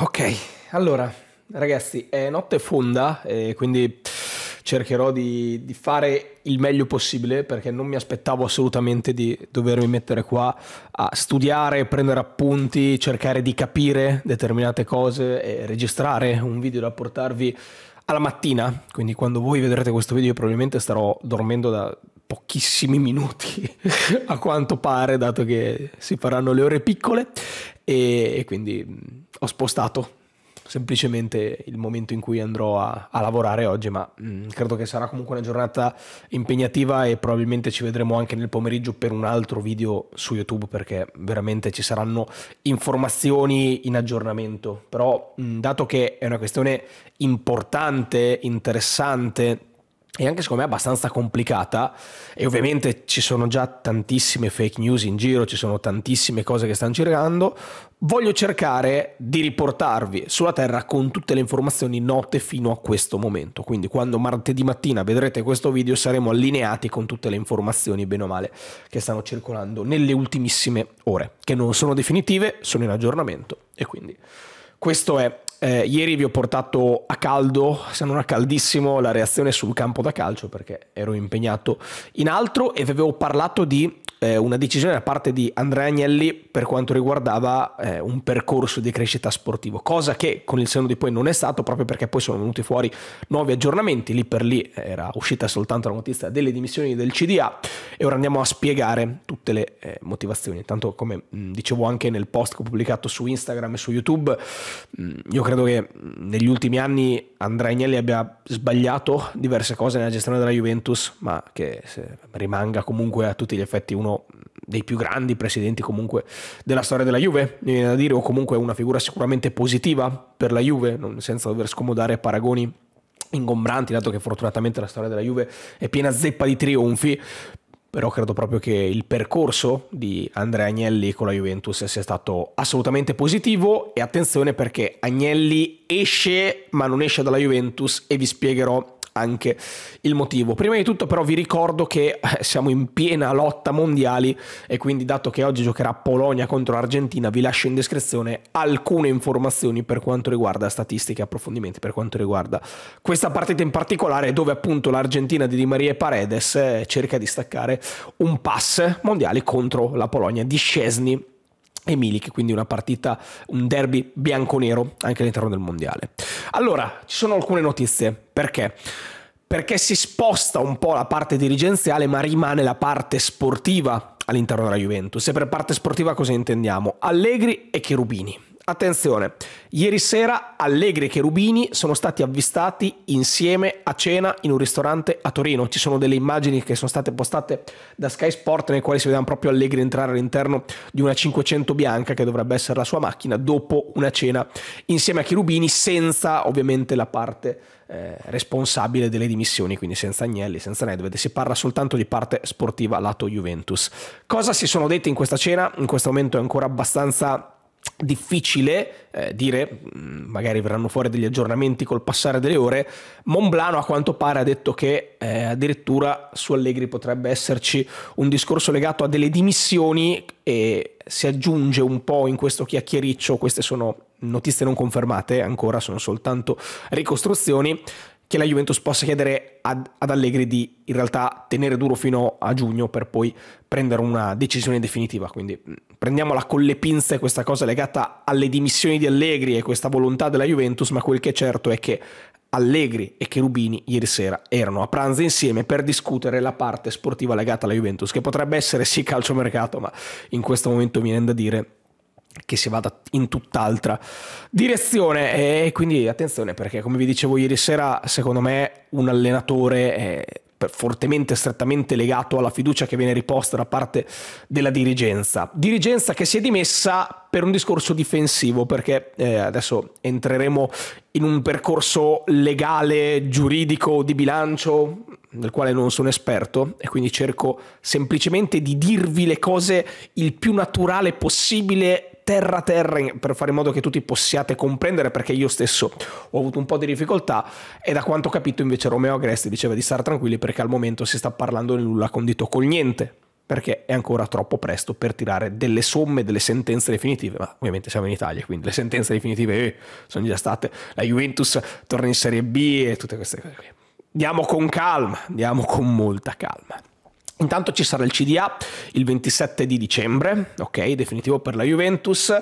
Ok, allora ragazzi è notte fonda e quindi cercherò di, di, fare il meglio possibile perché non mi aspettavo assolutamente di dovermi mettere qua a studiare, prendere appunti, cercare di capire determinate cose e registrare un video da portarvi alla mattina, quindi quando voi vedrete questo video probabilmente starò dormendo da pochissimi minuti a quanto pare, dato che si faranno le ore piccole e, e quindi mm, ho spostato semplicemente il momento in cui andrò a, a lavorare oggi, ma mh, mm, credo che sarà comunque una giornata impegnativa e probabilmente ci vedremo anche nel pomeriggio per un altro video su YouTube perché veramente ci saranno informazioni in aggiornamento. Però mh, mm, dato che è una questione importante, interessante, e anche secondo me abbastanza complicata e ovviamente ci sono già tantissime fake news in giro, ci sono tantissime cose che stanno girando, voglio cercare di riportarvi sulla Terra con tutte le informazioni note fino a questo momento, quindi quando martedì mattina vedrete questo video saremo allineati con tutte le informazioni bene o male che stanno circolando nelle ultimissime ore, che non sono definitive, sono in aggiornamento e quindi questo è eh, ieri vi ho portato a caldo, se non a caldissimo, la reazione sul campo da calcio perché ero impegnato in altro e vi avevo parlato di eh, una decisione da parte di Andrea Agnelli per quanto riguardava eh, un percorso di crescita sportivo, cosa che con il senno di poi non è stato proprio perché poi sono venuti fuori nuovi aggiornamenti, lì per lì eh, era uscita soltanto la notizia delle dimissioni del CDA e ora andiamo a spiegare tutte le eh, motivazioni. Intanto come mh, mm, dicevo anche nel post che ho pubblicato su Instagram e su YouTube, mh, mm, io credo che mm, negli ultimi anni Andrea Agnelli abbia sbagliato diverse cose nella gestione della Juventus, ma che rimanga comunque a tutti gli effetti uno uno dei più grandi presidenti comunque della storia della Juve, mi viene da dire, o comunque una figura sicuramente positiva per la Juve, non, senza dover scomodare paragoni ingombranti, dato che fortunatamente la storia della Juve è piena zeppa di trionfi, però credo proprio che il percorso di Andrea Agnelli con la Juventus sia stato assolutamente positivo e attenzione perché Agnelli esce ma non esce dalla Juventus e vi spiegherò anche il motivo. Prima di tutto però vi ricordo che eh, siamo in piena lotta mondiali e quindi dato che oggi giocherà Polonia contro Argentina vi lascio in descrizione alcune informazioni per quanto riguarda statistiche e approfondimenti per quanto riguarda questa partita in particolare dove appunto l'Argentina di Di Maria e Paredes eh, cerca di staccare un pass mondiale contro la Polonia di Scesni e Milik, quindi una partita, un derby bianco-nero anche all'interno del mondiale. Allora, ci sono alcune notizie, perché? Perché si sposta un po' la parte dirigenziale, ma rimane la parte sportiva all'interno della Juventus. E per parte sportiva cosa intendiamo? Allegri e Cherubini. Attenzione, ieri sera Allegri e Cherubini sono stati avvistati insieme a cena in un ristorante a Torino. Ci sono delle immagini che sono state postate da Sky Sport nelle quali si vedevano proprio Allegri entrare all'interno di una 500 bianca che dovrebbe essere la sua macchina dopo una cena insieme a Cherubini senza ovviamente la parte eh, responsabile delle dimissioni, quindi senza Agnelli, senza Nedved, si parla soltanto di parte sportiva lato Juventus. Cosa si sono dette in questa cena? In questo momento è ancora abbastanza difficile eh, dire, mm, magari verranno fuori degli aggiornamenti col passare delle ore, Monblano a quanto pare ha detto che eh, addirittura su Allegri potrebbe esserci un discorso legato a delle dimissioni e si aggiunge un po' in questo chiacchiericcio, queste sono notizie non confermate ancora, sono soltanto ricostruzioni, che la Juventus possa chiedere ad, ad Allegri di in realtà tenere duro fino a giugno per poi prendere una decisione definitiva, quindi mm, prendiamola con le pinze questa cosa legata alle dimissioni di Allegri e questa volontà della Juventus, ma quel che è certo è che Allegri e Cherubini ieri sera erano a pranzo insieme per discutere la parte sportiva legata alla Juventus, che potrebbe essere sì calciomercato, ma in questo momento mi viene da dire che si vada in tutt'altra direzione e quindi attenzione perché come vi dicevo ieri sera secondo me un allenatore fortemente, e strettamente legato alla fiducia che viene riposta da parte della dirigenza. Dirigenza che si è dimessa per un discorso difensivo, perché eh, adesso entreremo in un percorso legale, giuridico, di bilancio, del quale non sono esperto e quindi cerco semplicemente di dirvi le cose il più naturale possibile terra terra per fare in modo che tutti possiate comprendere perché io stesso ho avuto un po' di difficoltà e da quanto ho capito invece Romeo Agresti diceva di stare tranquilli perché al momento si sta parlando di nulla condito col niente perché è ancora troppo presto per tirare delle somme, delle sentenze definitive, ma ovviamente siamo in Italia, quindi le sentenze definitive eh, sono già state, la Juventus torna in Serie B e tutte queste cose qui. Andiamo con calma, andiamo con molta calma. Intanto ci sarà il CDA il 27 di dicembre, ok, definitivo per la Juventus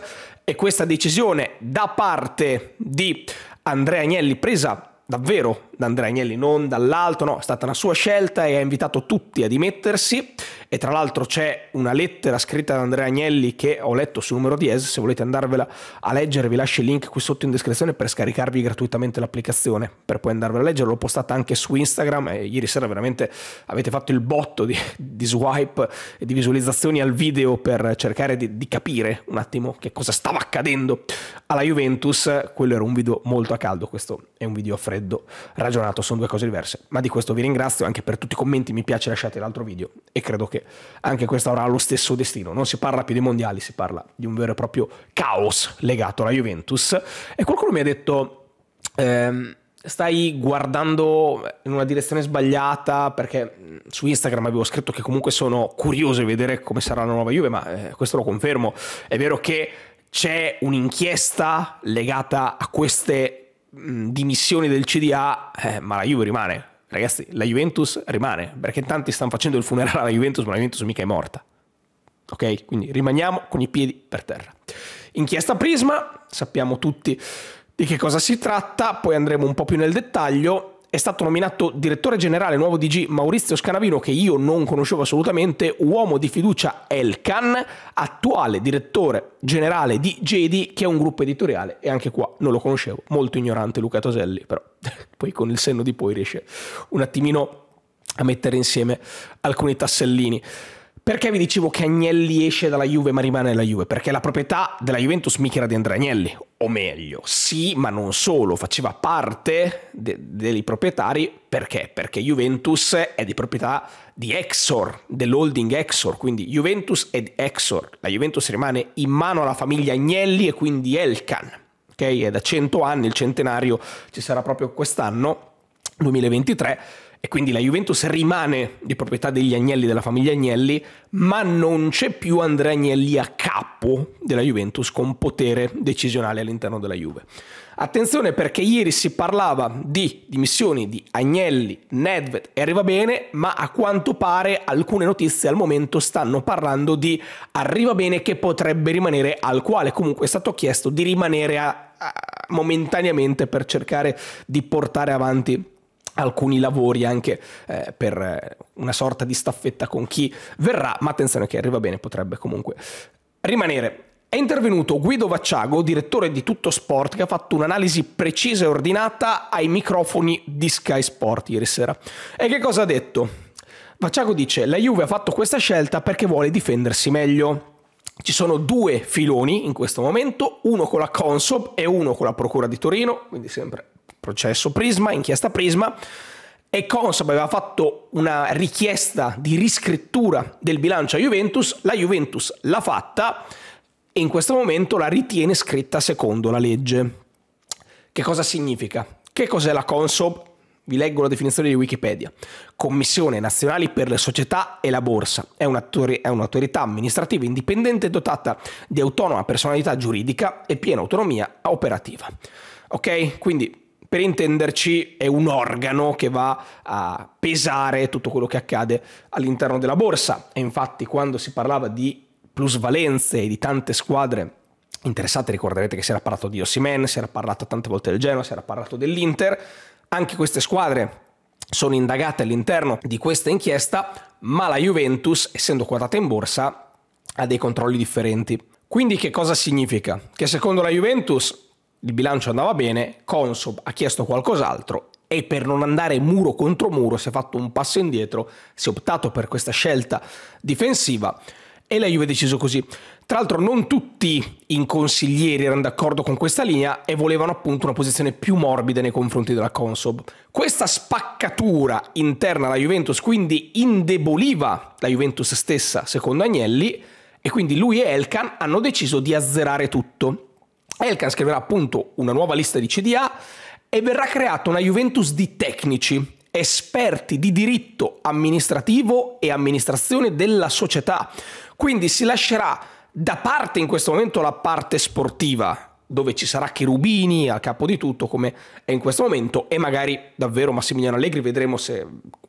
e questa decisione da parte di Andrea Agnelli presa davvero da Andrea Agnelli non dall'alto, no, è stata una sua scelta e ha invitato tutti a dimettersi e tra l'altro c'è una lettera scritta da Andrea Agnelli che ho letto sul numero 10, se volete andarvela a leggere vi lascio il link qui sotto in descrizione per scaricarvi gratuitamente l'applicazione, per poi andarvela a leggere, l'ho postata anche su Instagram e ieri sera veramente avete fatto il botto di, di swipe e di visualizzazioni al video per cercare di, di capire un attimo che cosa stava accadendo alla Juventus, quello era un video molto a caldo, questo è un video a freddo ragionato, sono due cose diverse. Ma di questo vi ringrazio anche per tutti i commenti, mi piace lasciate l'altro video e credo che anche questo avrà lo stesso destino. Non si parla più di mondiali, si parla di un vero e proprio caos legato alla Juventus. E qualcuno mi ha detto... Ehm, stai guardando in una direzione sbagliata perché mm, su Instagram avevo scritto che comunque sono curioso di vedere come sarà la nuova Juve, ma eh, questo lo confermo. È vero che c'è un'inchiesta legata a queste Mm, dimissioni del CDA, eh, ma la Juve rimane. Ragazzi, la Juventus rimane, perché tanti stanno facendo il funerale alla Juventus, ma la Juventus mica è morta. Ok? Quindi rimaniamo con i piedi per terra. Inchiesta Prisma, sappiamo tutti di che cosa si tratta, poi andremo un po' più nel dettaglio è stato nominato direttore generale nuovo DG Maurizio Scanavino, che io non conoscevo assolutamente, uomo di fiducia Elkan, attuale direttore generale di Jedi, che è un gruppo editoriale, e anche qua non lo conoscevo, molto ignorante Luca Toselli, però poi con il senno di poi riesce un attimino a mettere insieme alcuni tassellini. Perché vi dicevo che Agnelli esce dalla Juve ma rimane la Juve? Perché la proprietà della Juventus mica era di Andrea Agnelli, o meglio, sì, ma non solo, faceva parte de dei proprietari perché? Perché Juventus è di proprietà di Exor, dell'holding Exor, quindi Juventus ed Exor. La Juventus rimane in mano alla famiglia Agnelli e quindi Elkan, ok? È da 100 anni, il centenario ci sarà proprio quest'anno, 2023 e quindi la Juventus rimane di proprietà degli Agnelli, della famiglia Agnelli, ma non c'è più Andrea Agnelli a capo della Juventus con potere decisionale all'interno della Juve. Attenzione perché ieri si parlava di dimissioni di Agnelli, Nedved e Arrivabene, ma a quanto pare alcune notizie al momento stanno parlando di Arrivabene che potrebbe rimanere, al quale comunque è stato chiesto di rimanere a, a, momentaneamente per cercare di portare avanti alcuni lavori anche eh, per eh, una sorta di staffetta con chi verrà, ma attenzione che arriva bene, potrebbe comunque rimanere. È intervenuto Guido Vacciago, direttore di Tutto Sport, che ha fatto un'analisi precisa e ordinata ai microfoni di Sky Sport ieri sera. E che cosa ha detto? Vacciago dice: La Juve ha fatto questa scelta perché vuole difendersi meglio. Ci sono due filoni in questo momento, uno con la Consob e uno con la Procura di Torino, quindi sempre processo Prisma, inchiesta Prisma, e Consap aveva fatto una richiesta di riscrittura del bilancio a Juventus, la Juventus l'ha fatta e in questo momento la ritiene scritta secondo la legge. Che cosa significa? Che cos'è la Consob? Vi leggo la definizione di Wikipedia. Commissione nazionale per le Società e la Borsa. È, un'autorità amministrativa indipendente dotata di autonoma personalità giuridica e piena autonomia operativa. Ok? Quindi per intenderci è un organo che va a pesare tutto quello che accade all'interno della borsa e infatti quando si parlava di plusvalenze e di tante squadre interessate ricorderete che si era parlato di Osimen, si era parlato tante volte del Genoa, si era parlato dell'Inter, anche queste squadre sono indagate all'interno di questa inchiesta, ma la Juventus, essendo quotata in borsa, ha dei controlli differenti. Quindi che cosa significa? Che secondo la Juventus il bilancio andava bene, Consob ha chiesto qualcos'altro e per non andare muro contro muro si è fatto un passo indietro, si è optato per questa scelta difensiva e la Juve ha deciso così. Tra l'altro non tutti i consiglieri erano d'accordo con questa linea e volevano appunto una posizione più morbida nei confronti della Consob. Questa spaccatura interna alla Juventus quindi indeboliva la Juventus stessa, secondo Agnelli, e quindi lui e Elkan hanno deciso di azzerare tutto. Elkan scriverà appunto una nuova lista di CDA e verrà creata una Juventus di tecnici, esperti di diritto amministrativo e amministrazione della società. Quindi si lascerà da parte in questo momento la parte sportiva, dove ci sarà Cherubini a capo di tutto come è in questo momento e magari davvero Massimiliano Allegri vedremo se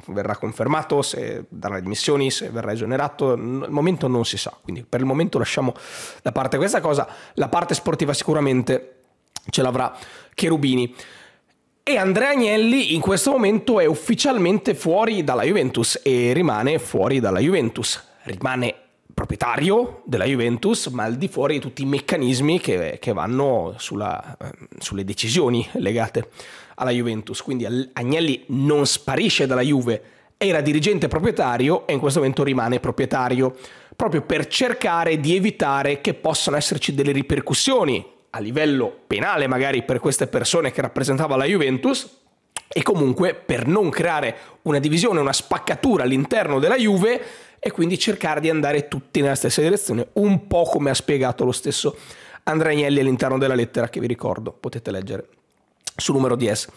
verrà confermato, se darà le dimissioni, se verrà esonerato, al momento non si sa, quindi per il momento lasciamo da parte questa cosa, la parte sportiva sicuramente ce l'avrà Cherubini. E Andrea Agnelli in questo momento è ufficialmente fuori dalla Juventus e rimane fuori dalla Juventus. Rimane proprietario della Juventus, ma al di fuori di tutti i meccanismi che, che vanno sulla, eh, sulle decisioni legate alla Juventus. Quindi Agnelli non sparisce dalla Juve, era dirigente proprietario e in questo momento rimane proprietario, proprio per cercare di evitare che possano esserci delle ripercussioni a livello penale magari per queste persone che rappresentava la Juventus e comunque per non creare una divisione, una spaccatura all'interno della Juve e quindi cercare di andare tutti nella stessa direzione, un po' come ha spiegato lo stesso Andragnelli all'interno della lettera che vi ricordo, potete leggere sul numero di S.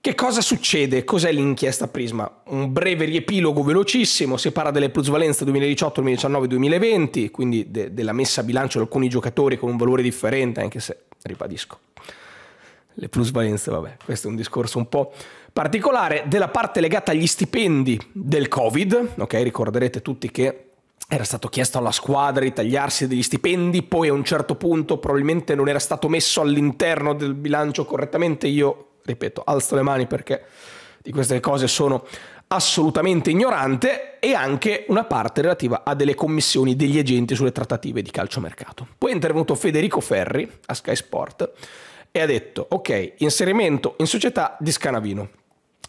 Che cosa succede? Cos'è l'inchiesta Prisma? Un breve riepilogo velocissimo, si parla delle plusvalenze 2018, 2019, 2020, quindi de della messa a bilancio di alcuni giocatori con un valore differente, anche se, ribadisco, le plusvalenze, vabbè, questo è un discorso un po' particolare della parte legata agli stipendi del Covid, ok? Ricorderete tutti che era stato chiesto alla squadra di tagliarsi degli stipendi, poi a un certo punto probabilmente non era stato messo all'interno del bilancio correttamente. Io, ripeto, alzo le mani perché di queste cose sono assolutamente ignorante e anche una parte relativa a delle commissioni degli agenti sulle trattative di calciomercato. Poi è intervenuto Federico Ferri a Sky Sport e ha detto ok, inserimento in società di Scanavino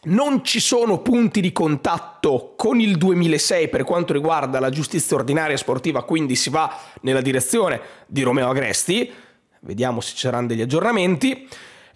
non ci sono punti di contatto con il 2006 per quanto riguarda la giustizia ordinaria sportiva, quindi si va nella direzione di Romeo Agresti, vediamo se ci saranno degli aggiornamenti,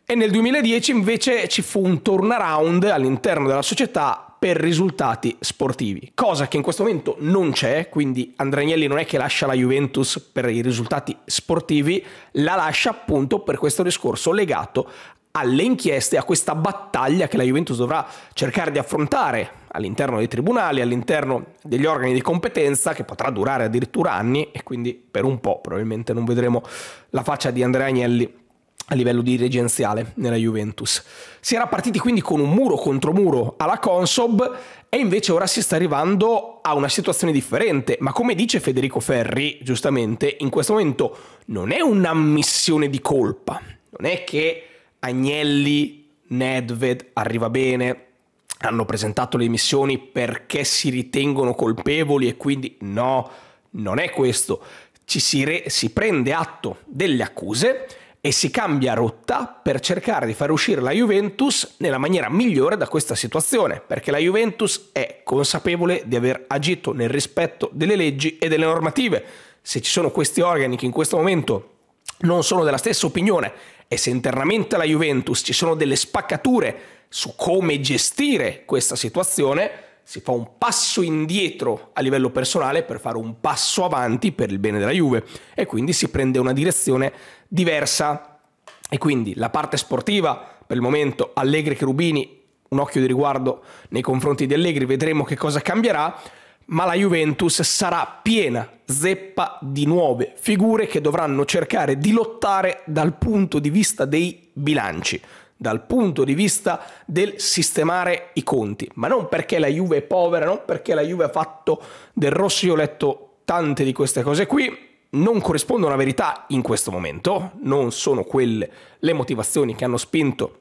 e nel 2010 invece ci fu un turnaround all'interno della società per risultati sportivi, cosa che in questo momento non c'è, quindi Andranelli non è che lascia la Juventus per i risultati sportivi, la lascia appunto per questo discorso legato alle inchieste, a questa battaglia che la Juventus dovrà cercare di affrontare all'interno dei tribunali, all'interno degli organi di competenza, che potrà durare addirittura anni e quindi per un po' probabilmente non vedremo la faccia di Andrea Agnelli a livello dirigenziale nella Juventus. Si era partiti quindi con un muro contro muro alla Consob e invece ora si sta arrivando a una situazione differente, ma come dice Federico Ferri, giustamente, in questo momento non è un'ammissione di colpa, non è che Agnelli, Nedved, arriva bene, hanno presentato le emissioni perché si ritengono colpevoli e quindi no, non è questo. Ci si, re, si prende atto delle accuse e si cambia rotta per cercare di far uscire la Juventus nella maniera migliore da questa situazione, perché la Juventus è consapevole di aver agito nel rispetto delle leggi e delle normative. Se ci sono questi organi che in questo momento non sono della stessa opinione e se internamente alla Juventus ci sono delle spaccature su come gestire questa situazione, si fa un passo indietro a livello personale per fare un passo avanti per il bene della Juve e quindi si prende una direzione diversa. E quindi la parte sportiva, per il momento Allegri che Rubini, un occhio di riguardo nei confronti di Allegri, vedremo che cosa cambierà ma la Juventus sarà piena zeppa di nuove figure che dovranno cercare di lottare dal punto di vista dei bilanci, dal punto di vista del sistemare i conti, ma non perché la Juve è povera, non perché la Juve ha fatto del rosso, io ho letto tante di queste cose qui, non corrispondono alla verità in questo momento, non sono quelle le motivazioni che hanno spinto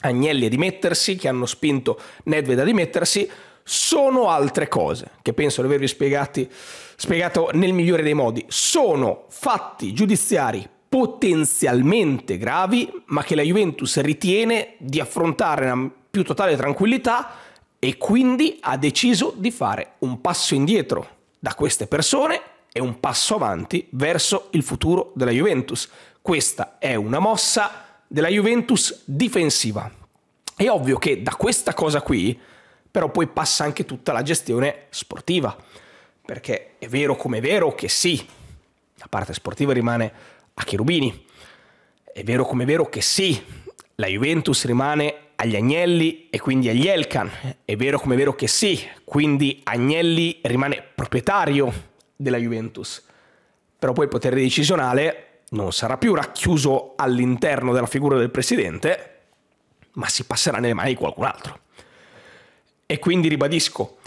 Agnelli a dimettersi, che hanno spinto Nedved a dimettersi, sono altre cose, che penso di avervi spiegati, spiegato nel migliore dei modi. Sono fatti giudiziari potenzialmente gravi, ma che la Juventus ritiene di affrontare nella più totale tranquillità e quindi ha deciso di fare un passo indietro da queste persone e un passo avanti verso il futuro della Juventus. Questa è una mossa della Juventus difensiva. È ovvio che da questa cosa qui però poi passa anche tutta la gestione sportiva, perché è vero come è vero che sì, la parte sportiva rimane a Cherubini, è vero come è vero che sì, la Juventus rimane agli Agnelli e quindi agli Elkan, è vero come è vero che sì, quindi Agnelli rimane proprietario della Juventus, però poi il potere decisionale non sarà più racchiuso all'interno della figura del presidente, ma si passerà nelle mani di qualcun altro. E quindi ribadisco,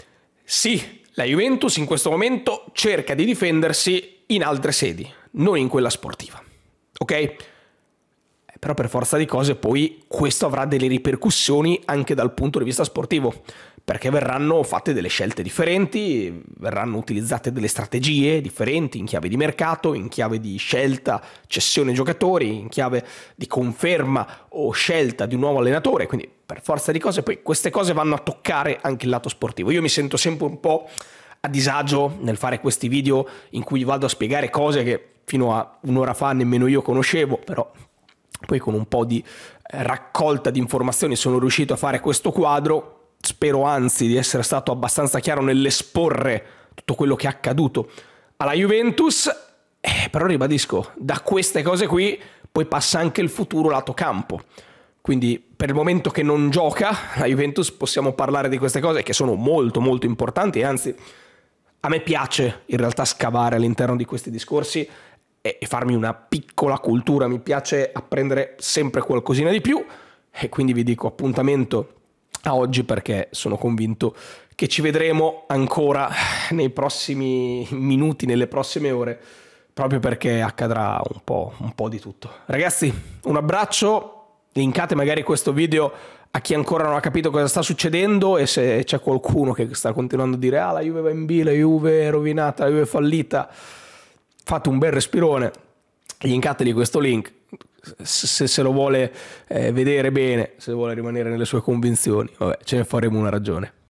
sì, la Juventus in questo momento cerca di difendersi in altre sedi, non in quella sportiva. Ok? Eh, però per forza di cose poi questo avrà delle ripercussioni anche dal punto di vista sportivo, perché verranno fatte delle scelte differenti, verranno utilizzate delle strategie differenti in chiave di mercato, in chiave di scelta, cessione giocatori, in chiave di conferma o scelta di un nuovo allenatore, quindi per forza di cose, poi queste cose vanno a toccare anche il lato sportivo. Io mi sento sempre un po' a disagio nel fare questi video in cui vado a spiegare cose che fino a un'ora fa nemmeno io conoscevo, però poi con un po' di eh, raccolta di informazioni sono riuscito a fare questo quadro. Spero anzi di essere stato abbastanza chiaro nell'esporre tutto quello che è accaduto alla Juventus, eh, però ribadisco, da queste cose qui poi passa anche il futuro lato campo. Quindi per il momento che non gioca la Juventus possiamo parlare di queste cose che sono molto molto importanti e anzi a me piace in realtà scavare all'interno di questi discorsi e, farmi una piccola cultura, mi piace apprendere sempre qualcosina di più e quindi vi dico appuntamento a oggi perché sono convinto che ci vedremo ancora nei prossimi minuti, nelle prossime ore, proprio perché accadrà un po', un po di tutto. Ragazzi, un abbraccio linkate magari questo video a chi ancora non ha capito cosa sta succedendo e se c'è qualcuno che sta continuando a dire ah la Juve va in B, la Juve è rovinata, la Juve è fallita, fate un bel respirone, linkateli questo link se, se lo vuole eh, vedere bene, se vuole rimanere nelle sue convinzioni, vabbè ce ne faremo una ragione.